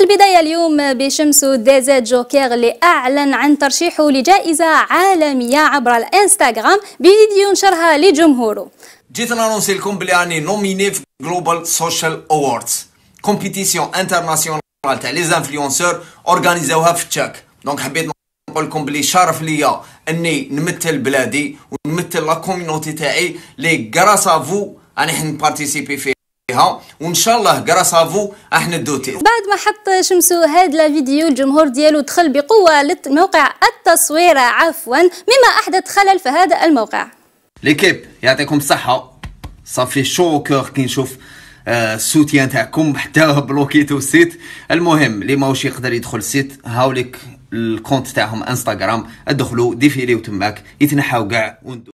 البداية اليوم بشمس ديزا جوكير اللي أعلن عن ترشيحه لجائزة عالمية عبر الانستغرام بفيديو نشرها لجمهوره جيت نانونسي لكم بلي راني نوميني في جلوبال سوشيال اووردز كومبيتيسيون انترناسيونال تاع لي زانفلونسور اورغانيزاوها في تشاك دونك حبيت نقول لكم بلي شرف ليا اني نمثل بلادي ونمثل لا كوميونيتي تاعي لي غراس افو راني حنبارتيسيبي فيه وان شاء الله افو احنا الدوتي بعد ما حط شمسو هاد لا فيديو الجمهور ديالو دخل بقوه لموقع التصوير عفوا مما احدث خلل في هذا الموقع ليكيب يعطيكم الصحه صافي شوكور كي نشوف السوتيان آه تاعكم حتى بلوكيتو السيت المهم اللي ماهوش يقدر يدخل السيت هاوليك الكونت تاعهم انستغرام ادخلوا ديفيليو تماك يتنحاو كاع